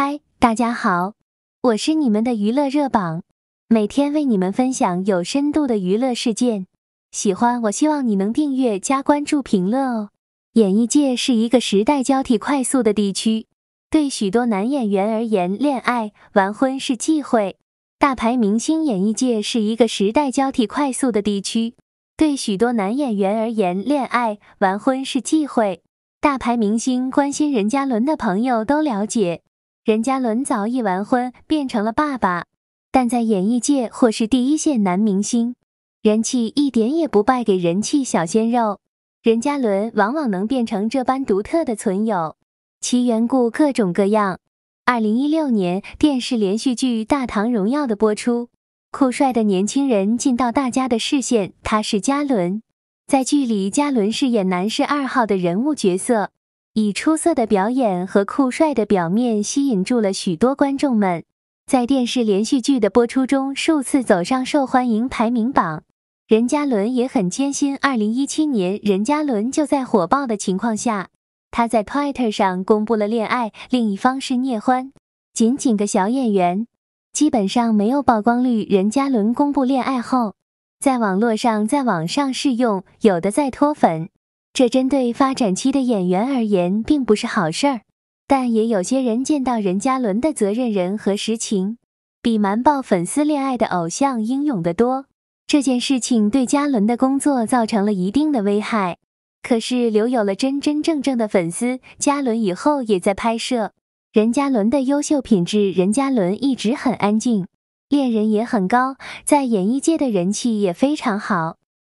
嗨，大家好，我是你们的娱乐热榜，每天为你们分享有深度的娱乐事件。喜欢，我希望你能订阅、加关注、评论哦。演艺界是一个时代交替快速的地区，对许多男演员而言，恋爱完婚是忌讳。大牌明星，演艺界是一个时代交替快速的地区，对许多男演员而言，恋爱完婚是忌讳。大牌明星关心任嘉伦的朋友都了解。任嘉伦早已完婚，变成了爸爸，但在演艺界或是第一线男明星，人气一点也不败给人气小鲜肉。任嘉伦往往能变成这般独特的存有，其缘故各种各样。二零一六年，电视连续剧《大唐荣耀》的播出，酷帅的年轻人进到大家的视线，他是嘉伦。在剧里，嘉伦饰演男士二号的人物角色。以出色的表演和酷帅的表面吸引住了许多观众们，在电视连续剧的播出中数次走上受欢迎排名榜。任嘉伦也很艰辛。二零一七年，任嘉伦就在火爆的情况下，他在 Twitter 上公布了恋爱，另一方是聂欢。仅仅个小演员，基本上没有曝光率。任嘉伦公布恋爱后，在网络上在网上试用，有的在脱粉。这针对发展期的演员而言，并不是好事儿。但也有些人见到任嘉伦的责任人和实情，比瞒报粉丝恋爱的偶像英勇得多。这件事情对嘉伦的工作造成了一定的危害。可是留有了真真正正的粉丝，嘉伦以后也在拍摄。任嘉伦的优秀品质，任嘉伦一直很安静，恋人也很高，在演艺界的人气也非常好。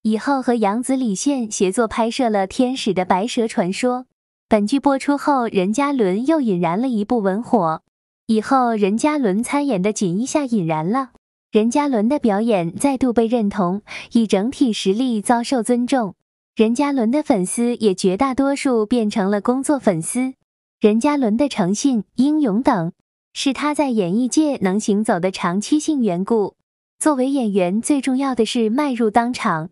以后和杨紫、李现协作拍摄了《天使的白蛇传说》。本剧播出后，任嘉伦又引燃了一部文火。以后任嘉伦参演的《锦衣下》引燃了任嘉伦的表演，再度被认同，以整体实力遭受尊重。任嘉伦的粉丝也绝大多数变成了工作粉丝。任嘉伦的诚信、英勇等，是他在演艺界能行走的长期性缘故。作为演员，最重要的是迈入当场。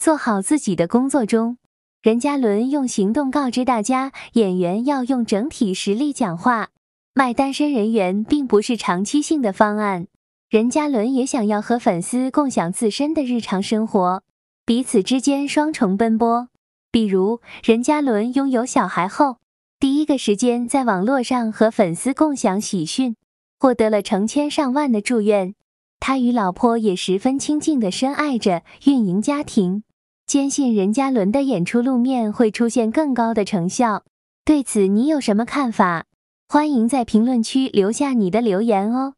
做好自己的工作中，任嘉伦用行动告知大家，演员要用整体实力讲话。卖单身人员并不是长期性的方案。任嘉伦也想要和粉丝共享自身的日常生活，彼此之间双重奔波。比如任嘉伦拥有小孩后，第一个时间在网络上和粉丝共享喜讯，获得了成千上万的祝愿。他与老婆也十分亲近的深爱着，运营家庭。坚信任嘉伦的演出路面会出现更高的成效，对此你有什么看法？欢迎在评论区留下你的留言哦。